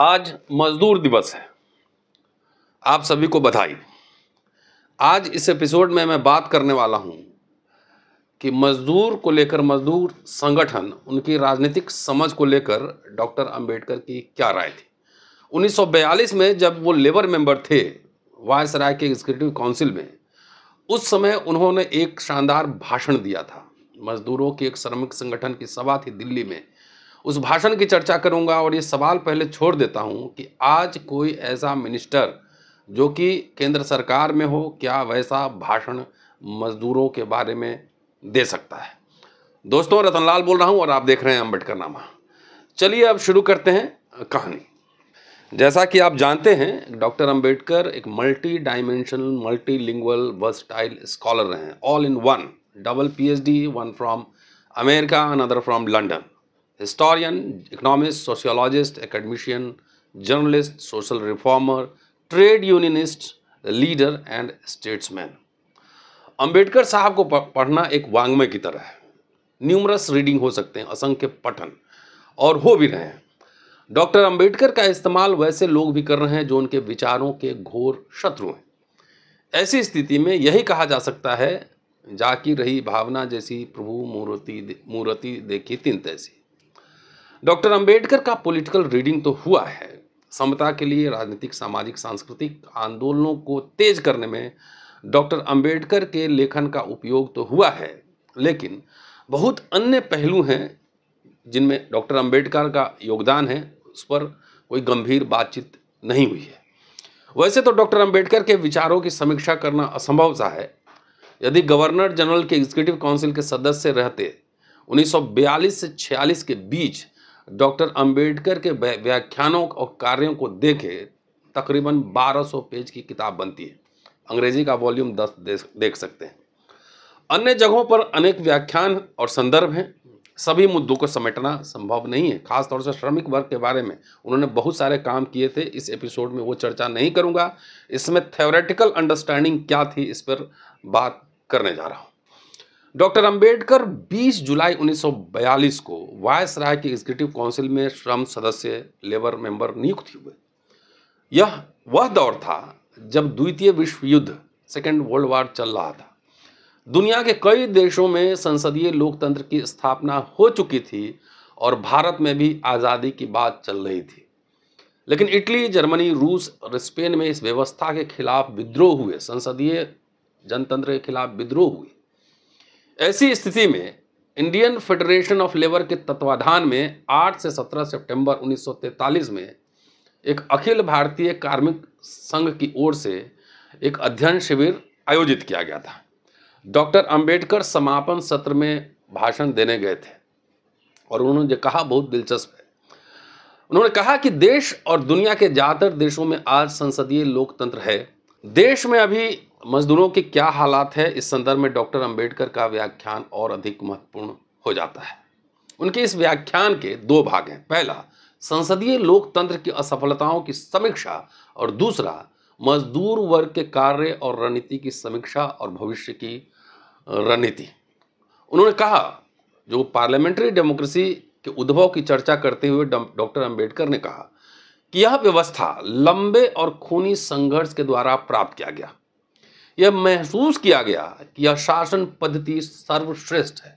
आज मजदूर दिवस है आप सभी को बधाई आज इस एपिसोड में मैं बात करने वाला हूं कि मजदूर को लेकर मजदूर संगठन उनकी राजनीतिक समझ को लेकर डॉक्टर अंबेडकर की क्या राय थी 1942 में जब वो लेबर मेंबर थे वायसराय के एग्जीक्यूटिव काउंसिल में उस समय उन्होंने एक शानदार भाषण दिया था मजदूरों की एक श्रमिक संगठन की सभा थी दिल्ली में उस भाषण की चर्चा करूंगा और ये सवाल पहले छोड़ देता हूं कि आज कोई ऐसा मिनिस्टर जो कि केंद्र सरकार में हो क्या वैसा भाषण मजदूरों के बारे में दे सकता है दोस्तों रतनलाल बोल रहा हूं और आप देख रहे हैं अम्बेडकर नामा चलिए अब शुरू करते हैं कहानी जैसा कि आप जानते हैं डॉक्टर अम्बेडकर एक multi dimensional multi lingual versatile scholar रहे हैं all in one double P one from America another from London historian economist sociologist academician journalist social reformer trade unionist leader and statesman Ambedkar साहब को पढ़ना एक वांग्मय की तरह है न्यूमरस रीडिंग हो सकते हैं असंख्य पठन और हो भी रहे हैं डॉक्टर अंबेडकर का इस्तेमाल वैसे लोग भी कर रहे हैं जो उनके विचारों के घोर शत्रु हैं ऐसी स्थिति में यही कहा जा सकता है जाकी रही भावना जैसी प्रभु मूर्ति मूर्ति देखी तीन तैसी डॉक्टर अंबेडकर का पॉलिटिकल रीडिंग तो हुआ है समता के लिए राजनीतिक सामाजिक सांस्कृतिक आंदोलनों को तेज करने में डॉक्टर अंबेडकर के लेखन का उपयोग तो हुआ है लेकिन बहुत अन्य पहलू हैं जिनमें डॉक्टर अंबेडकर का योगदान है उस पर कोई गंभीर बातचीत नहीं हुई है वैसे तो डॉक्टर अंबेडकर के विचारों की समीक्षा करना असंभव सा है यदि गवर्नर जनरल के एग्जीक्यूटिव काउंसिल के सदस्य रहते 1942 से 46 के बीच डॉक्टर अंबेडकर के व्याख्यानों और कार्यों को देखें तकरीबन 1200 पेज की किताब बनती है अंग्रेजी का वॉल्यूम दस देख सकते हैं अन्य जगहों पर अनेक व्याख्यान और संदर्भ हैं सभी मुद्दों को समेटना संभव नहीं है खासतौर से श्रमिक वर्ग के बारे में उन्होंने बहुत सारे काम किए थे इस एपिसोड में वो चर्चा नहीं करूँगा इसमें थेरेटिकल अंडरस्टैंडिंग क्या थी इस पर बात करने जा रहा हूँ डॉक्टर अंबेडकर 20 जुलाई 1942 को वायस राय के एग्जीक्यूटिव काउंसिल में श्रम सदस्य लेबर मेंबर नियुक्त हुए यह वह दौर था जब द्वितीय विश्व युद्ध सेकेंड वर्ल्ड वार चल रहा था दुनिया के कई देशों में संसदीय लोकतंत्र की स्थापना हो चुकी थी और भारत में भी आज़ादी की बात चल रही थी लेकिन इटली जर्मनी रूस और स्पेन में इस व्यवस्था के खिलाफ विद्रोह हुए संसदीय जनतंत्र के खिलाफ विद्रोह हुए ऐसी स्थिति में इंडियन फेडरेशन ऑफ लेबर के तत्वाधान में 8 से 17 सितंबर 1943 में एक अखिल भारतीय कार्मिक संघ की ओर से एक अध्ययन शिविर आयोजित किया गया था डॉक्टर अंबेडकर समापन सत्र में भाषण देने गए थे और उन्होंने कहा बहुत दिलचस्प है उन्होंने कहा कि देश और दुनिया के ज़्यादातर देशों में आज संसदीय लोकतंत्र है देश में अभी मजदूरों के क्या हालात है इस संदर्भ में डॉक्टर अंबेडकर का व्याख्यान और अधिक महत्वपूर्ण हो जाता है उनके इस व्याख्यान के दो भाग हैं पहला संसदीय लोकतंत्र की असफलताओं की समीक्षा और दूसरा मजदूर वर्ग के कार्य और रणनीति की समीक्षा और भविष्य की रणनीति उन्होंने कहा जो पार्लियामेंट्री डेमोक्रेसी के उद्भव की चर्चा करते हुए डॉक्टर अंबेडकर ने कहा कि यह व्यवस्था लंबे और खूनी संघर्ष के द्वारा प्राप्त किया गया यह महसूस किया गया कि यह शासन पद्धति सर्वश्रेष्ठ है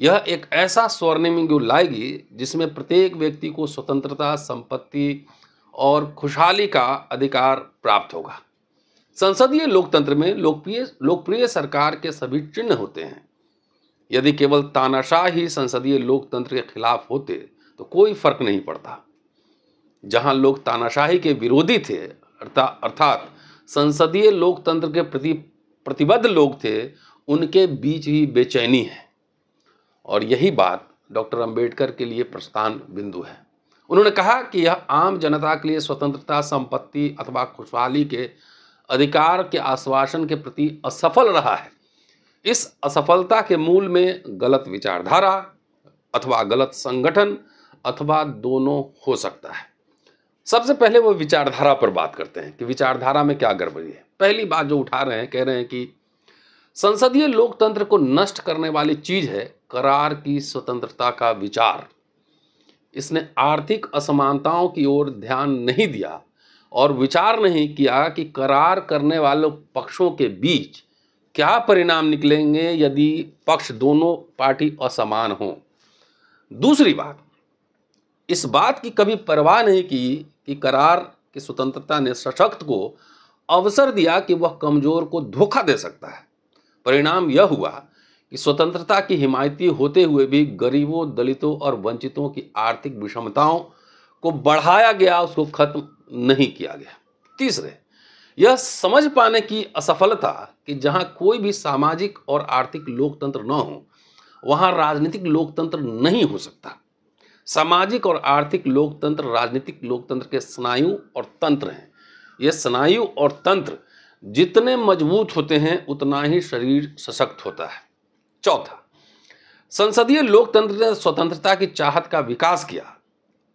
यह एक ऐसा स्वर्णिम जो लाएगी जिसमें प्रत्येक व्यक्ति को स्वतंत्रता संपत्ति और खुशहाली का अधिकार प्राप्त होगा संसदीय लोकतंत्र में लोकप्रिय लोकप्रिय सरकार के सभी चिन्ह होते हैं यदि केवल तानाशाह ही संसदीय लोकतंत्र के खिलाफ होते तो कोई फर्क नहीं पड़ता जहां लोग तानाशाही के विरोधी थे अर्थात संसदीय लोकतंत्र के प्रति प्रतिबद्ध लोग थे उनके बीच ही बेचैनी है और यही बात डॉक्टर अंबेडकर के लिए प्रस्थान बिंदु है उन्होंने कहा कि यह आम जनता के लिए स्वतंत्रता संपत्ति अथवा खुशहाली के अधिकार के आश्वासन के प्रति असफल रहा है इस असफलता के मूल में गलत विचारधारा अथवा गलत संगठन अथवा दोनों हो सकता है सबसे पहले वो विचारधारा पर बात करते हैं कि विचारधारा में क्या गड़बड़ी है पहली बात जो उठा रहे हैं कह रहे हैं कि संसदीय लोकतंत्र को नष्ट करने वाली चीज है करार की स्वतंत्रता का विचार इसने आर्थिक असमानताओं की ओर ध्यान नहीं दिया और विचार नहीं किया कि करार करने वाले पक्षों के बीच क्या परिणाम निकलेंगे यदि पक्ष दोनों पार्टी असमान हों दूसरी बात इस बात की कभी परवाह नहीं की कि करार की स्वतंत्रता ने सशक्त को अवसर दिया कि वह कमजोर को धोखा दे सकता है परिणाम यह हुआ कि स्वतंत्रता की हिमायती होते हुए भी गरीबों दलितों और वंचितों की आर्थिक विषमताओं को बढ़ाया गया उसको खत्म नहीं किया गया तीसरे यह समझ पाने की असफलता कि जहां कोई भी सामाजिक और आर्थिक लोकतंत्र न हो वहां राजनीतिक लोकतंत्र नहीं हो सकता सामाजिक और आर्थिक लोकतंत्र राजनीतिक लोकतंत्र के स्नायु और तंत्र हैं ये स्नायु और तंत्र जितने मजबूत होते हैं उतना ही शरीर सशक्त होता है चौथा संसदीय लोकतंत्र ने स्वतंत्रता की चाहत का विकास किया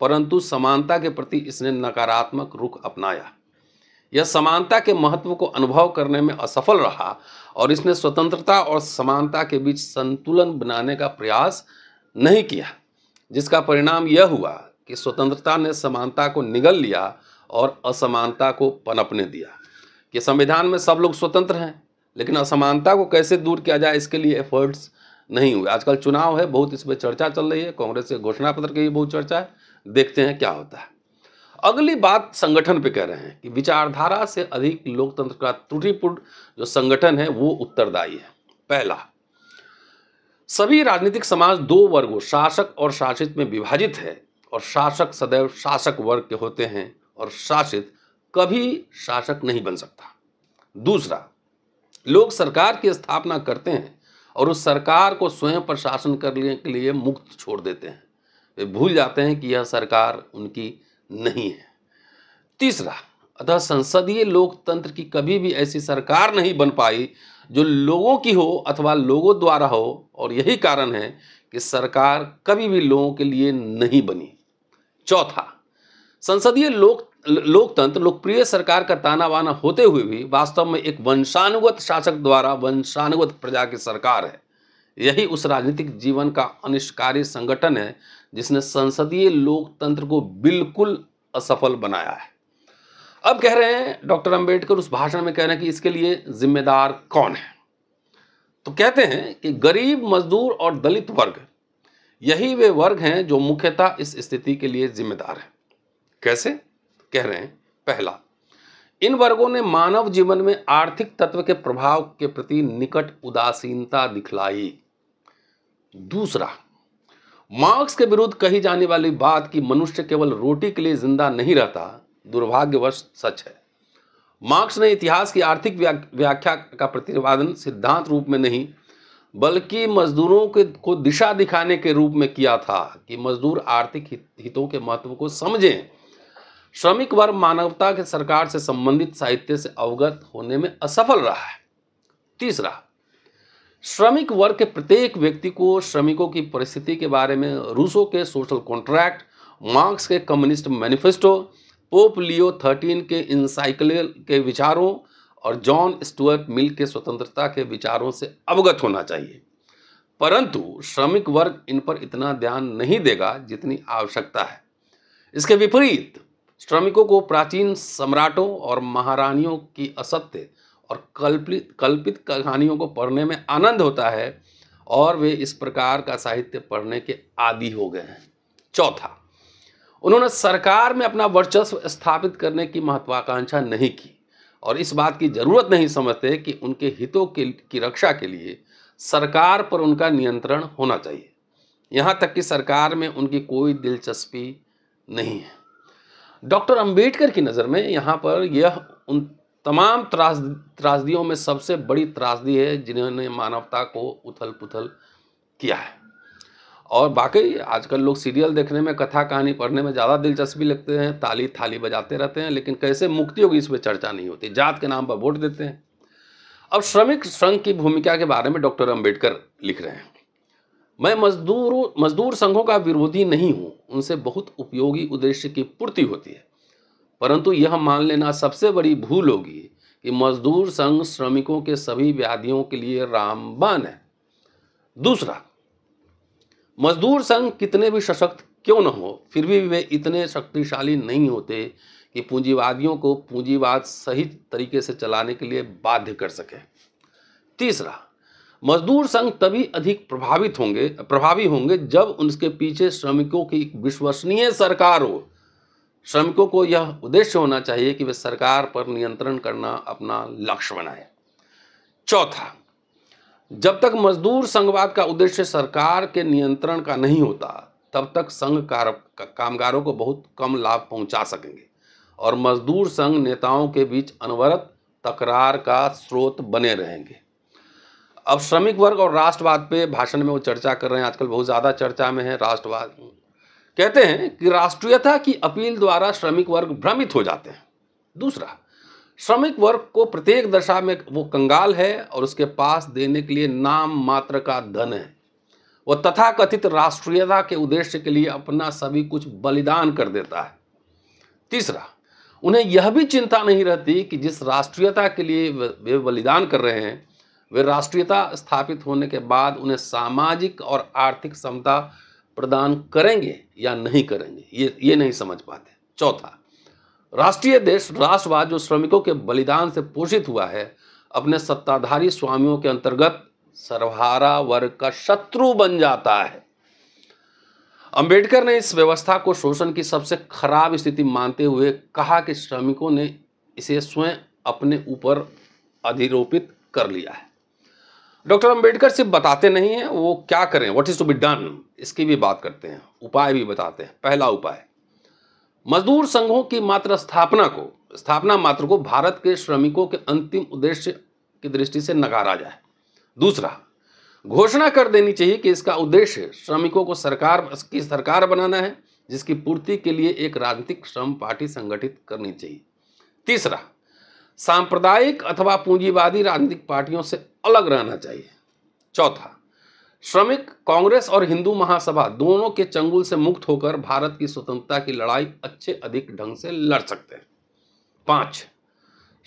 परंतु समानता के प्रति इसने नकारात्मक रुख अपनाया यह समानता के महत्व को अनुभव करने में असफल रहा और इसने स्वतंत्रता और समानता के बीच संतुलन बनाने का प्रयास नहीं किया जिसका परिणाम यह हुआ कि स्वतंत्रता ने समानता को निगल लिया और असमानता को पनपने दिया कि संविधान में सब लोग स्वतंत्र हैं लेकिन असमानता को कैसे दूर किया जाए इसके लिए एफर्ट्स नहीं हुए आजकल चुनाव है बहुत इस पर चर्चा चल रही है कांग्रेस के घोषणा पत्र की भी बहुत चर्चा है देखते हैं क्या होता है अगली बात संगठन पे कह रहे हैं कि विचारधारा से अधिक लोकतंत्र का त्रुटिपूर्ण जो संगठन है वो उत्तरदायी है पहला सभी राजनीतिक समाज दो वर्गों शासक और शासित में विभाजित है और शासक सदैव शासक वर्ग के होते हैं और शासित कभी शासक नहीं बन सकता दूसरा लोग सरकार की स्थापना करते हैं और उस सरकार को स्वयं पर शासन करने के लिए मुक्त छोड़ देते हैं वे भूल जाते हैं कि यह सरकार उनकी नहीं है तीसरा अतः संसदीय लोकतंत्र की कभी भी ऐसी सरकार नहीं बन पाई जो लोगों की हो अथवा लोगों द्वारा हो और यही कारण है कि सरकार कभी भी लोगों के लिए नहीं बनी चौथा संसदीय लोक लोकतंत्र लोकप्रिय सरकार का ताना बाना होते हुए भी वास्तव में एक वंशानुगत शासक द्वारा वंशानुगत प्रजा की सरकार है यही उस राजनीतिक जीवन का अनिष्कारी संगठन है जिसने संसदीय लोकतंत्र को बिल्कुल असफल बनाया है अब कह रहे हैं डॉक्टर अंबेडकर उस भाषण में कह रहे हैं कि इसके लिए जिम्मेदार कौन है तो कहते हैं कि गरीब मजदूर और दलित वर्ग यही वे वर्ग हैं जो मुख्यतः इस स्थिति के लिए जिम्मेदार हैं कैसे कह रहे हैं पहला इन वर्गों ने मानव जीवन में आर्थिक तत्व के प्रभाव के प्रति निकट उदासीनता दिखलाई दूसरा मार्क्स के विरुद्ध कही जाने वाली बात कि मनुष्य केवल रोटी के लिए जिंदा नहीं रहता दुर्भाग्यवश सच है मार्क्स ने इतिहास की आर्थिक व्याख्या का प्रतिपादन सिद्धांत रूप में नहीं बल्कि मजदूरों के को दिशा दिखाने के रूप में किया था कि मजदूर आर्थिक हितों के महत्व को समझें श्रमिक वर्ग मानवता के सरकार से संबंधित साहित्य से अवगत होने में असफल रहा है तीसरा श्रमिक वर्ग के प्रत्येक व्यक्ति को श्रमिकों की परिस्थिति के बारे में रूसो के सोशल कॉन्ट्रैक्ट मार्क्स के communist manifesto Pope Leo thirteen के इंसाइकल के विचारों और जॉन स्टुअर्ट मिल के स्वतंत्रता के विचारों से अवगत होना चाहिए परंतु श्रमिक वर्ग इन पर इतना ध्यान नहीं देगा जितनी आवश्यकता है इसके विपरीत श्रमिकों को प्राचीन सम्राटों और महारानियों की असत्य और कल्पित कल्पित कहानियों को पढ़ने में आनंद होता है और वे इस प्रकार का साहित्य पढ़ने के आदि हो गए हैं चौथा उन्होंने सरकार में अपना वर्चस्व स्थापित करने की महत्वाकांक्षा नहीं की और इस बात की जरूरत नहीं समझते कि उनके हितों के की रक्षा के लिए सरकार पर उनका नियंत्रण होना चाहिए यहाँ तक कि सरकार में उनकी कोई दिलचस्पी नहीं है डॉक्टर अंबेडकर की नज़र में यहाँ पर यह उन तमाम त्रास त्रासदियों में सबसे बड़ी त्रासदी है जिन्होंने मानवता को उथल पुथल किया है और बाकी आजकल लोग सीरियल देखने में कथा कहानी पढ़ने में ज़्यादा दिलचस्पी लगते हैं ताली थाली बजाते रहते हैं लेकिन कैसे मुक्ति होगी इस पर चर्चा नहीं होती जात के नाम पर वोट देते हैं अब श्रमिक संघ की भूमिका के बारे में डॉक्टर अम्बेडकर लिख रहे हैं मैं मजदूर मजदूर संघों का विरोधी नहीं हूँ उनसे बहुत उपयोगी उद्देश्य की पूर्ति होती है परंतु यह मान लेना सबसे बड़ी भूल होगी कि मजदूर संघ श्रमिकों के सभी व्याधियों के लिए रामबान है दूसरा मजदूर संघ कितने भी सशक्त क्यों न हो फिर भी वे इतने शक्तिशाली नहीं होते कि पूंजीवादियों को पूंजीवाद सही तरीके से चलाने के लिए बाध्य कर सके तीसरा मजदूर संघ तभी अधिक प्रभावित होंगे प्रभावी होंगे जब उनके पीछे श्रमिकों की विश्वसनीय सरकार हो श्रमिकों को यह उद्देश्य होना चाहिए कि वे सरकार पर नियंत्रण करना अपना लक्ष्य बनाए चौथा जब तक मजदूर संघवाद का उद्देश्य सरकार के नियंत्रण का नहीं होता तब तक संघ कार, कामगारों को बहुत कम लाभ पहुंचा सकेंगे और मजदूर संघ नेताओं के बीच अनवरत तकरार का स्रोत बने रहेंगे अब श्रमिक वर्ग और राष्ट्रवाद पे भाषण में वो चर्चा कर रहे हैं आजकल बहुत ज़्यादा चर्चा में है राष्ट्रवाद कहते हैं कि राष्ट्रीयता की अपील द्वारा श्रमिक वर्ग भ्रमित हो जाते हैं दूसरा श्रमिक वर्ग को प्रत्येक दशा में वो कंगाल है और उसके पास देने के लिए नाम मात्र का धन है वह तथाकथित राष्ट्रीयता के उद्देश्य के लिए अपना सभी कुछ बलिदान कर देता है तीसरा उन्हें यह भी चिंता नहीं रहती कि जिस राष्ट्रीयता के लिए वे बलिदान कर रहे हैं वे राष्ट्रीयता स्थापित होने के बाद उन्हें सामाजिक और आर्थिक क्षमता प्रदान करेंगे या नहीं करेंगे ये ये नहीं समझ पाते चौथा राष्ट्रीय देश राष्ट्रवाद जो श्रमिकों के बलिदान से पोषित हुआ है अपने सत्ताधारी स्वामियों के अंतर्गत सर्वहारा वर्ग का शत्रु बन जाता है अंबेडकर ने इस व्यवस्था को शोषण की सबसे खराब स्थिति मानते हुए कहा कि श्रमिकों ने इसे स्वयं अपने ऊपर अधिरोपित कर लिया है डॉक्टर अंबेडकर सिर्फ बताते नहीं हैं वो क्या करें what is to be done इसकी भी बात करते हैं उपाय भी बताते हैं पहला उपाय मजदूर संघों की मात्र स्थापना को स्थापना मात्र को भारत के श्रमिकों के अंतिम उद्देश्य की दृष्टि से नकारा जाए दूसरा घोषणा कर देनी चाहिए कि इसका उद्देश्य श्रमिकों को सरकार की सरकार बनाना है जिसकी पूर्ति के लिए एक राजनीतिक श्रम पार्टी संगठित करनी चाहिए तीसरा सांप्रदायिक अथवा पूंजीवादी राजनीतिक पार्टियों से अलग रहना चाहिए चौथा श्रमिक कांग्रेस और हिंदू महासभा दोनों के चंगुल से मुक्त होकर भारत की स्वतंत्रता की लड़ाई अच्छे अधिक ढंग से लड़ सकते हैं पांच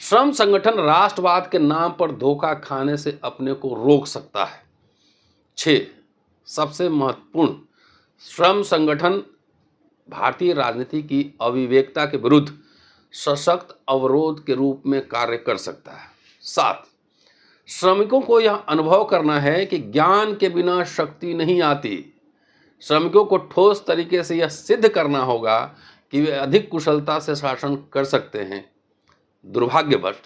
श्रम संगठन राष्ट्रवाद के नाम पर धोखा खाने से अपने को रोक सकता है छ सबसे महत्वपूर्ण श्रम संगठन भारतीय राजनीति की अविवेकता के विरुद्ध सशक्त अवरोध के रूप में कार्य कर सकता है सात श्रमिकों को यह अनुभव करना है कि ज्ञान के बिना शक्ति नहीं आती श्रमिकों को ठोस तरीके से यह सिद्ध करना होगा कि वे अधिक कुशलता से शासन कर सकते हैं दुर्भाग्यवश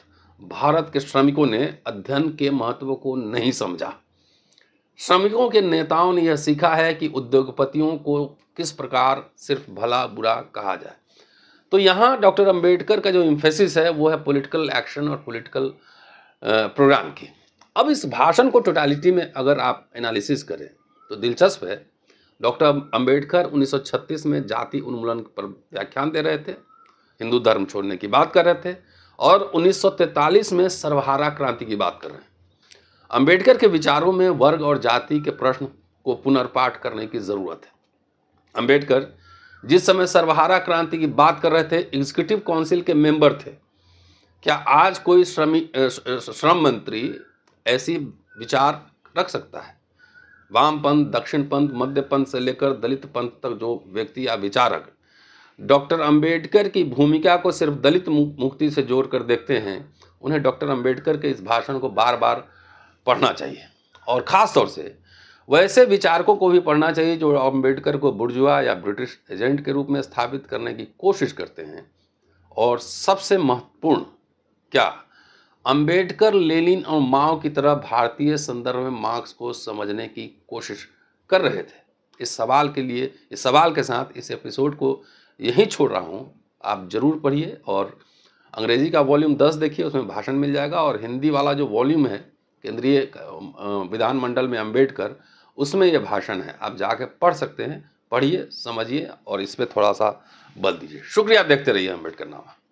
भारत के श्रमिकों ने अध्ययन के महत्व को नहीं समझा श्रमिकों के नेताओं ने यह सीखा है कि उद्योगपतियों को किस प्रकार सिर्फ भला बुरा कहा जाए तो यहाँ डॉक्टर अंबेडकर का जो इम्फेसिस है वो है पॉलिटिकल एक्शन और पॉलिटिकल प्रोग्राम की अब इस भाषण को टोटालिटी में अगर आप एनालिसिस करें तो दिलचस्प है डॉक्टर अंबेडकर 1936 में जाति उन्मूलन पर व्याख्यान दे रहे थे हिंदू धर्म छोड़ने की बात कर रहे थे और 1943 में सर्वहारा क्रांति की बात कर रहे हैं अंबेडकर के विचारों में वर्ग और जाति के प्रश्न को पुनर्पाठ करने की ज़रूरत है अंबेडकर जिस समय सर्वहारा क्रांति की बात कर रहे थे एग्जीक्यूटिव काउंसिल के मेंबर थे क्या आज कोई श्रमिक श्रम मंत्री ऐसी विचार रख सकता है वामपंथ दक्षिण पंथ मध्य पंथ से लेकर दलित पंथ तक जो व्यक्ति या विचारक डॉक्टर अंबेडकर की भूमिका को सिर्फ दलित मुक्ति से जोड़कर देखते हैं उन्हें डॉक्टर अंबेडकर के इस भाषण को बार बार पढ़ना चाहिए और ख़ास तौर से वैसे विचारकों को भी पढ़ना चाहिए जो अम्बेडकर को बुर्जुआ या ब्रिटिश एजेंट के रूप में स्थापित करने की कोशिश करते हैं और सबसे महत्वपूर्ण क्या अंबेडकर लेनिन और माओ की तरह भारतीय संदर्भ में मार्क्स को समझने की कोशिश कर रहे थे इस सवाल के लिए इस सवाल के साथ इस एपिसोड को यहीं छोड़ रहा हूँ आप ज़रूर पढ़िए और अंग्रेजी का वॉल्यूम दस देखिए उसमें भाषण मिल जाएगा और हिंदी वाला जो वॉल्यूम है केंद्रीय विधानमंडल में अम्बेडकर उसमें यह भाषण है आप जाके पढ़ सकते हैं पढ़िए समझिए और इस पर थोड़ा सा बल दीजिए शुक्रिया देखते रहिए अम्बेडकर नामा